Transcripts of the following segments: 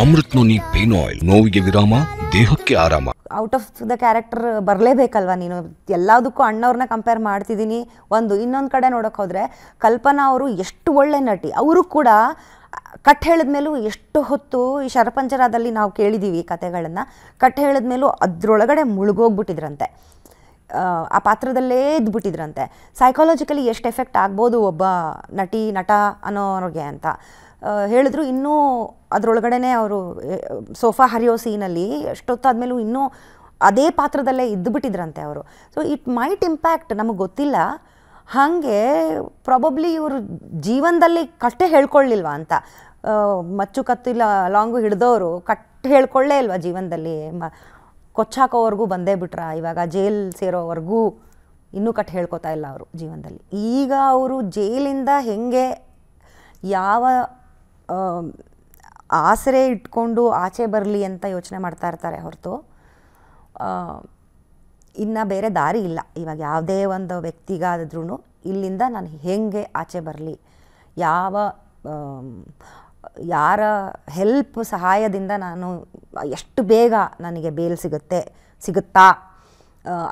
Amrit noni pain oil ನೋವಿಗೆ ವಿರಾಮ ದೇಹಕ್ಕೆ ಆರಾಮ ಔಟ್ ಆಫ್ ದ ಕ್ಯಾರೆಕ್ಟರ್ ಬರಲೇಬೇಕಲ್ವಾ ನೀನು ಎಲ್ಲದಕ್ಕೂ ಅಣ್ಣವ್ರನ್ನ ಕಂಪೇರ್ ಮಾಡ್ತಿದ್ದೀನಿ ಒಂದು ಇನ್ನೊಂದು ಕಡೆ ನೋಡೋಕೆ ಹೋದರೆ ಕಲ್ಪನಾ ಅವರು ಎಷ್ಟು ಒಳ್ಳೆ ನಟಿ ಅವರು ಕೂಡ ಕಟ್ ಹೇಳಿದ್ಮೇಲೂ ಎಷ್ಟು ಹೊತ್ತು ಈ ಶರಪಂಚರಾದಲ್ಲಿ ನಾವು ಕೇಳಿದ್ದೀವಿ ಕತೆಗಳನ್ನು ಕಟ್ ಹೇಳಿದ್ಮೇಲೂ ಅದರೊಳಗಡೆ ಮುಳುಗೋಗ್ಬಿಟ್ಟಿದ್ರಂತೆ ಆ ಪಾತ್ರದಲ್ಲೇ ಇದ್ಬಿಟ್ಟಿದ್ರಂತೆ ಸೈಕಾಲಜಿಕಲಿ ಎಷ್ಟು ಎಫೆಕ್ಟ್ ಆಗ್ಬೋದು ಒಬ್ಬ ನಟಿ ನಟ ಅನ್ನೋರಿಗೆ ಅಂತ ಹೇಳಿದ್ರು ಇನ್ನೂ ಅದರೊಳಗಡೆ ಅವರು ಸೋಫಾ ಹರಿಯೋ ಸೀನಲ್ಲಿ ಎಷ್ಟೊತ್ತಾದ್ಮೇಲೂ ಇನ್ನೂ ಅದೇ ಪಾತ್ರದಲ್ಲೇ ಇದ್ದುಬಿಟ್ಟಿದ್ರಂತೆ ಅವರು ಸೊ ಇಟ್ ಮೈಟ್ ಇಂಪ್ಯಾಕ್ಟ್ ನಮಗೆ ಗೊತ್ತಿಲ್ಲ ಹಾಗೆ ಪ್ರಾಬಬ್ಲಿ ಇವರು ಜೀವನದಲ್ಲಿ ಕಟ್ಟೆ ಹೇಳ್ಕೊಳ್ಳಿಲ್ವಾ ಅಂತ ಮಚ್ಚು ಕತ್ತಿಲ್ಲ ಲಾಂಗು ಹಿಡ್ದವರು ಕಟ್ ಹೇಳ್ಕೊಳ್ಳೇ ಇಲ್ವಾ ಜೀವನದಲ್ಲಿ ಮ ಕೊಚ್ಚಾಕೋವರೆಗೂ ಬಂದೇ ಬಿಟ್ರ ಇವಾಗ ಜೈಲ್ ಸೇರೋವರೆಗೂ ಇನ್ನೂ ಕಟ್ ಹೇಳ್ಕೊತಾ ಇಲ್ಲ ಅವರು ಜೀವನದಲ್ಲಿ ಈಗ ಅವರು ಜೈಲಿಂದ ಹೆಂಗೆ ಯಾವ ಆಸರೆ ಇಟ್ಕೊಂಡು ಆಚೆ ಬರಲಿ ಅಂತ ಯೋಚನೆ ಮಾಡ್ತಾ ಇರ್ತಾರೆ ಹೊರತು ಇನ್ನು ಬೇರೆ ದಾರಿ ಇಲ್ಲ ಇವಾಗ ಯಾವುದೇ ಒಂದು ವ್ಯಕ್ತಿಗಾದ್ರೂ ಇಲ್ಲಿಂದ ನಾನು ಹೇಗೆ ಆಚೆ ಬರಲಿ ಯಾವ ಯಾರ ಹೆಲ್ಪ್ ಸಹಾಯದಿಂದ ನಾನು ಎಷ್ಟು ಬೇಗ ನನಗೆ ಬೇಲ್ ಸಿಗುತ್ತೆ ಸಿಗುತ್ತಾ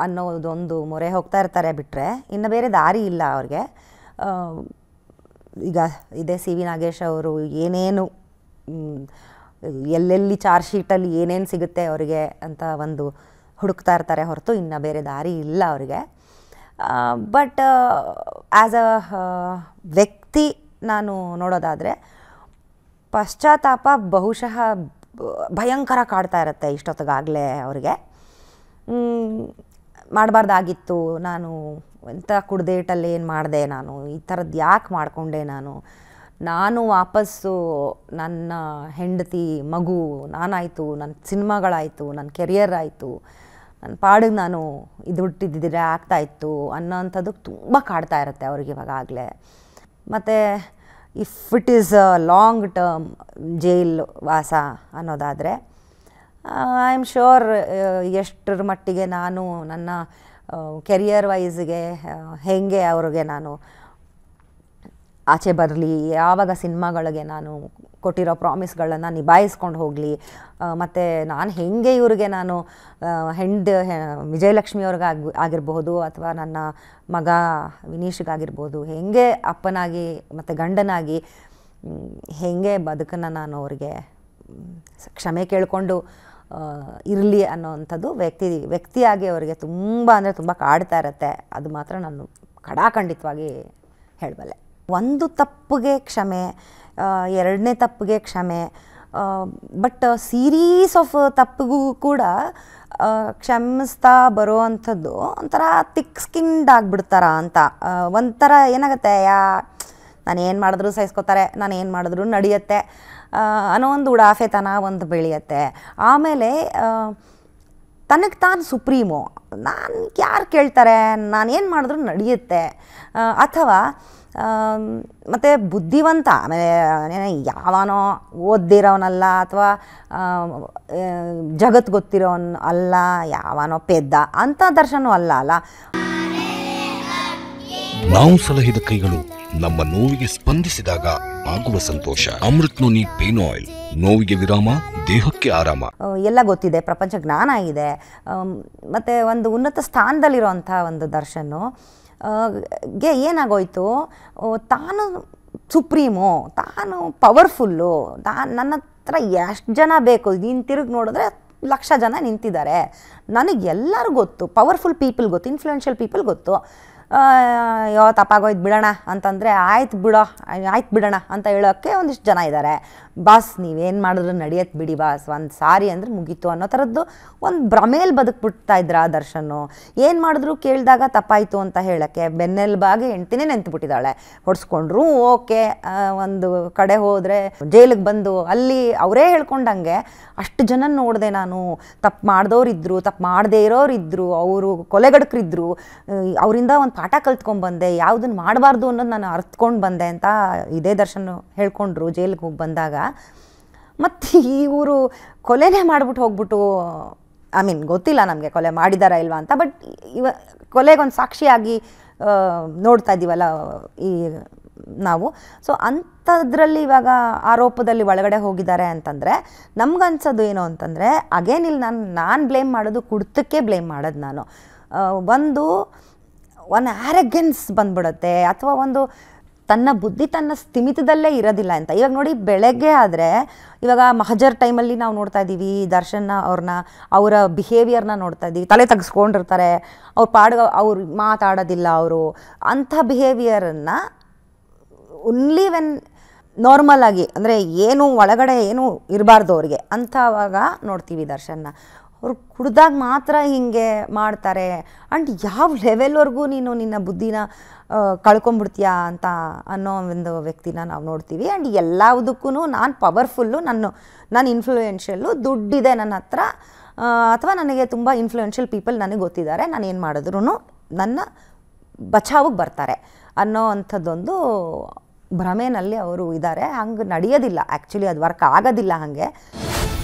ಅನ್ನೋದೊಂದು ಮೊರೆ ಹೋಗ್ತಾ ಇರ್ತಾರೆ ಬಿಟ್ಟರೆ ಇನ್ನು ಬೇರೆ ದಾರಿ ಇಲ್ಲ ಅವ್ರಿಗೆ ಈಗ ಇದೇ ಸಿ ವಿ ನಾಗೇಶ್ ಅವರು ಏನೇನು ಎಲ್ಲೆಲ್ಲಿ ಚಾರ್ಜ್ ಶೀಟಲ್ಲಿ ಏನೇನು ಸಿಗುತ್ತೆ ಅವರಿಗೆ ಅಂತ ಒಂದು ಹುಡುಕ್ತಾ ಇರ್ತಾರೆ ಹೊರತು ಇನ್ನು ಬೇರೆ ದಾರಿ ಇಲ್ಲ ಅವರಿಗೆ ಬಟ್ ಆ್ಯಸ್ ಅ ವ್ಯಕ್ತಿ ನಾನು ನೋಡೋದಾದರೆ ಪಶ್ಚಾತ್ತಾಪ ಬಹುಶಃ ಭಯಂಕರ ಕಾಡ್ತಾ ಇರುತ್ತೆ ಇಷ್ಟೊತ್ತಿಗಾಗಲೇ ಅವರಿಗೆ ಮಾಡಬಾರ್ದಾಗಿತ್ತು ನಾನು ಎಂಥ ಕುಡ್ದೇಟಲ್ಲಿ ಏನು ಮಾಡಿದೆ ನಾನು ಈ ಥರದ್ದು ಯಾಕೆ ಮಾಡಿಕೊಂಡೆ ನಾನು ನಾನು ವಾಪಸ್ಸು ನನ್ನ ಹೆಂಡತಿ ಮಗು ನಾನಾಯಿತು ನನ್ನ ಸಿನಿಮಾಗಳಾಯಿತು ನನ್ನ ಕೆರಿಯರ್ ಆಯಿತು ನನ್ನ ಪಾಡಿಗೆ ನಾನು ಇದು ಹುಟ್ಟಿದ್ದಿದ್ರೆ ಆಗ್ತಾಯಿತ್ತು ಅನ್ನೋ ಅಂಥದ್ದು ತುಂಬ ಕಾಡ್ತಾ ಇರುತ್ತೆ ಅವ್ರಿಗೆ ಇವಾಗಾಗಲೇ ಮತ್ತು if it is long term jail ವಾಸ ಅನ್ನೋದಾದರೆ ಐ ಆಮ್ ಶೋರ್ ಎಷ್ಟರ ಮಟ್ಟಿಗೆ ನಾನು ನನ್ನ ಕೆರಿಯರ್ ವೈಸ್ಗೆ ಹೇಗೆ ಅವ್ರಿಗೆ ನಾನು ಆಚೆ ಬರಲಿ ಯಾವಾಗ ಸಿನಿಮಾಗಳಿಗೆ ನಾನು ಕೊಟ್ಟಿರೋ ಪ್ರಾಮಿಸ್ಗಳನ್ನು ನಿಭಾಯಿಸ್ಕೊಂಡು ಹೋಗಲಿ ಮತ್ತು ನಾನು ಹೆಂಗೆ ಇವ್ರಿಗೆ ನಾನು ಹೆಂಡ್ ವಿಜಯಲಕ್ಷ್ಮಿಯವ್ರಿಗಾಗಿ ಆಗಿರ್ಬೋದು ಅಥವಾ ನನ್ನ ಮಗ ವಿನೀಶ್ಗಾಗಿರ್ಬೋದು ಹೇಗೆ ಅಪ್ಪನಾಗಿ ಮತ್ತು ಗಂಡನಾಗಿ ಹೇಗೆ ಬದುಕನ್ನು ನಾನು ಅವ್ರಿಗೆ ಕ್ಷಮೆ ಕೇಳಿಕೊಂಡು ಇರಲಿ ಅನ್ನೋವಂಥದ್ದು ವ್ಯಕ್ತಿ ವ್ಯಕ್ತಿಯಾಗಿ ಅವರಿಗೆ ತುಂಬ ಅಂದರೆ ತುಂಬ ಕಾಡ್ತಾ ಇರತ್ತೆ ಅದು ಮಾತ್ರ ನಾನು ಕಡಾಖಂಡಿತವಾಗಿ ಹೇಳಬಲ್ಲೆ ಒಂದು ತಪ್ಪಿಗೆ ಕ್ಷಮೆ ಎರಡನೇ ತಪ್ಪಿಗೆ ಕ್ಷಮೆ ಬಟ್ ಸೀರೀಸ್ ಆಫ್ ತಪ್ಪಿಗೂ ಕೂಡ ಕ್ಷಮಿಸ್ತಾ ಬರೋ ಅಂಥದ್ದು ಒಂಥರ ತಿಕ್ ಸ್ಕಿಂಡ್ ಆಗಿಬಿಡ್ತಾರ ಅಂತ ಒಂಥರ ಏನಾಗುತ್ತೆ ಯಾ ನಾನು ಏನು ಮಾಡಿದ್ರು ಸಹಿಸ್ಕೋತಾರೆ ನಾನು ಏನು ಮಾಡಿದ್ರು ನಡೆಯುತ್ತೆ ಅನ್ನೋ ಒಂದು ಉಡಾಫೆತನ ಒಂದು ಬೆಳೆಯುತ್ತೆ ಆಮೇಲೆ ತನಗೆ ತಾನು ಸುಪ್ರೀಮು ನಾನು ಯಾರು ಕೇಳ್ತಾರೆ ನಾನು ಏನು ಮಾಡಿದ್ರು ನಡೆಯುತ್ತೆ ಅಥವಾ ಮತ್ತು ಬುದ್ಧಿವಂತ ಆಮೇಲೆ ಯಾವನೋ ಓದ್ದಿರೋನಲ್ಲ ಅಥವಾ ಜಗತ್ತು ಗೊತ್ತಿರೋನ್ ಅಲ್ಲ ಯಾವನೋ ಪೆದ್ದ ಅಂಥ ದರ್ಶನವೂ ಅಲ್ಲ ಅಲ್ಲ ನಾವು ಸಲಹಿದ ಕೈಗಳು ನಮ್ಮ ನೋವಿಗೆ ಸ್ಪಂದಿಸಿದಾಗ ಆಗುವ ಸಂತೋಷ ನೋನಿ ಪೇನ್ ಆಯಿಲ್ ನೋವಿಗೆ ವಿರಾಮ ದೇಹಕ್ಕೆ ಆರಾಮ ಎಲ್ಲ ಗೊತ್ತಿದೆ ಪ್ರಪಂಚ ಜ್ಞಾನ ಇದೆ ಮತ್ತೆ ಒಂದು ಉನ್ನತ ಸ್ಥಾನದಲ್ಲಿರುವಂತಹ ಒಂದು ದರ್ಶನು ಗೆ ಏನಾಗೋಯ್ತು ತಾನು ಸುಪ್ರೀಮು ತಾನು ಪವರ್ಫುಲ್ಲು ತಾ ನನ್ನ ಹತ್ರ ಎಷ್ಟು ಜನ ಬೇಕು ನೀನು ತಿರುಗಿ ನೋಡಿದ್ರೆ ಲಕ್ಷ ಜನ ನಿಂತಿದ್ದಾರೆ ನನಗೆ ಎಲ್ಲರೂ ಗೊತ್ತು ಪವರ್ಫುಲ್ ಪೀಪಲ್ ಗೊತ್ತು ಇನ್ಫ್ಲೂಯೆನ್ಷಿಯಲ್ ಪೀಪಲ್ ಗೊತ್ತು ಅಯ್ಯೋ ತಪ್ಪಾಗೋಯ್ತು ಬಿಡೋಣ ಅಂತಂದರೆ ಆಯ್ತು ಬಿಡೋ ಆಯ್ತು ಬಿಡೋಣ ಅಂತ ಹೇಳೋಕ್ಕೆ ಒಂದಿಷ್ಟು ಜನ ಇದ್ದಾರೆ ಬಾಸ್ ನೀವೇನು ಮಾಡಿದ್ರು ನಡೆಯತ್ ಬಿಡಿ ಬಾಸ್ ಒಂದು ಸಾರಿ ಅಂದರೆ ಮುಗೀತು ಅನ್ನೋ ಥರದ್ದು ಒಂದು ಭ್ರಮೇಲಿ ಬದುಕ್ಬಿಡ್ತಾ ಇದ್ರ ದರ್ಶನ್ನು ಏನು ಮಾಡಿದ್ರು ಕೇಳಿದಾಗ ತಪ್ಪಾಯಿತು ಅಂತ ಹೇಳೋಕ್ಕೆ ಬೆನ್ನೆಲುಬಾಗಿ ಹೆಂಡ್ತಿನೇ ಬಿಟ್ಟಿದ್ದಾಳೆ ಹೊಡಿಸ್ಕೊಂಡ್ರು ಓಕೆ ಒಂದು ಕಡೆ ಹೋದರೆ ಜೈಲಿಗೆ ಬಂದು ಅಲ್ಲಿ ಅವರೇ ಹೇಳ್ಕೊಂಡಂಗೆ ಅಷ್ಟು ಜನ ನೋಡಿದೆ ನಾನು ತಪ್ಪು ಮಾಡಿದವ್ರಿದ್ರು ತಪ್ಪು ಮಾಡದೇ ಇರೋರಿದ್ರು ಅವರು ಕೊಲೆಗಡಕರಿದ್ರು ಅವರಿಂದ ಒಂದು ಪಾಠ ಕಲ್ತ್ಕೊಂಡು ಬಂದೆ ಯಾವುದನ್ನು ಮಾಡಬಾರ್ದು ಅನ್ನೋದು ನಾನು ಅರ್ತ್ಕೊಂಡು ಬಂದೆ ಅಂತ ಇದೇ ದರ್ಶನ್ ಹೇಳ್ಕೊಂಡ್ರು ಜೈಲಿಗೆ ಹೋಗಿ ಬಂದಾಗ ಮತ್ತು ಈ ಊರು ಕೊಲೆನೇ ಮಾಡಿಬಿಟ್ಟು ಹೋಗ್ಬಿಟ್ಟು ಐ ಮೀನ್ ಗೊತ್ತಿಲ್ಲ ನಮಗೆ ಕೊಲೆ ಮಾಡಿದಾರ ಇಲ್ವಾ ಅಂತ ಬಟ್ ಇವ ಕೊಲೆಗೊಂದು ಸಾಕ್ಷಿಯಾಗಿ ನೋಡ್ತಾ ಇದ್ದೀವಲ್ಲ ಈ ನಾವು ಸೊ ಅಂಥದ್ರಲ್ಲಿ ಇವಾಗ ಆರೋಪದಲ್ಲಿ ಒಳಗಡೆ ಹೋಗಿದ್ದಾರೆ ಅಂತಂದರೆ ನಮ್ಗನ್ಸೋದು ಏನು ಅಂತಂದರೆ ಅಗೇನ್ ನಾನು ನಾನು ಬ್ಲೇಮ್ ಮಾಡೋದು ಕುಡ್ತಕ್ಕೆ ಬ್ಲೇಮ್ ಮಾಡೋದು ನಾನು ಒಂದು ಒನ್ ಆ್ಯರಗೆನ್ಸ್ ಬಂದ್ಬಿಡುತ್ತೆ ಅಥವಾ ಒಂದು ತನ್ನ ಬುದ್ಧಿ ತನ್ನ ಸ್ಥಿಮಿತದಲ್ಲೇ ಇರೋದಿಲ್ಲ ಅಂತ ಇವಾಗ ನೋಡಿ ಬೆಳಗ್ಗೆ ಆದರೆ ಇವಾಗ ಮಹಜರ್ ಟೈಮಲ್ಲಿ ನಾವು ನೋಡ್ತಾ ಇದ್ದೀವಿ ದರ್ಶನ್ನ ಅವ್ರನ್ನ ಅವರ ಬಿಹೇವಿಯರ್ನ ನೋಡ್ತಾ ಇದ್ದೀವಿ ತಲೆ ತೆಗೆಸ್ಕೊಂಡಿರ್ತಾರೆ ಅವ್ರು ಪಾಡ್ಗ ಅವ್ರು ಮಾತಾಡೋದಿಲ್ಲ ಅವರು ಅಂಥ ಬಿಹೇವಿಯರನ್ನು ಓನ್ಲಿ ವೆನ್ ನಾರ್ಮಲ್ ಆಗಿ ಅಂದರೆ ಏನು ಒಳಗಡೆ ಏನು ಇರಬಾರ್ದು ಅವ್ರಿಗೆ ಅಂಥವಾಗ ನೋಡ್ತೀವಿ ದರ್ಶನ್ನ ಅವ್ರು ಕುಡ್ದಾಗ ಮಾತ್ರ ಹೀಗೆ ಮಾಡ್ತಾರೆ ಆ್ಯಂಡ್ ಯಾವ ಲೆವೆಲ್ವರೆಗೂ ನೀನು ನಿನ್ನ ಬುದ್ಧಿನ ಕಳ್ಕೊಂಬಿಡ್ತೀಯಾ ಅಂತ ಅನ್ನೋ ಒಂದು ವ್ಯಕ್ತಿನ ನಾವು ನೋಡ್ತೀವಿ ಆ್ಯಂಡ್ ಎಲ್ಲದಕ್ಕೂ ನಾನು ಪವರ್ಫುಲ್ಲು ನನ್ನ ನಾನು ಇನ್ಫ್ಲೂಯೆನ್ಷಿಯಲ್ಲು ದುಡ್ಡಿದೆ ನನ್ನ ಹತ್ರ ಅಥವಾ ನನಗೆ ತುಂಬ ಇನ್ಫ್ಲೂಯೆನ್ಷಿಯಲ್ ಪೀಪಲ್ ನನಗೆ ಗೊತ್ತಿದ್ದಾರೆ ನಾನು ಏನು ಮಾಡಿದ್ರು ನನ್ನ ಬಚಾವಿಗೆ ಬರ್ತಾರೆ ಅನ್ನೋ ಅಂಥದ್ದೊಂದು ಭ್ರಮೆನಲ್ಲಿ ಅವರು ಇದ್ದಾರೆ ಹಂಗೆ ನಡೆಯೋದಿಲ್ಲ ಆ್ಯಕ್ಚುಲಿ ಅದು ವರ್ಕ್ ಆಗೋದಿಲ್ಲ ಹಾಗೆ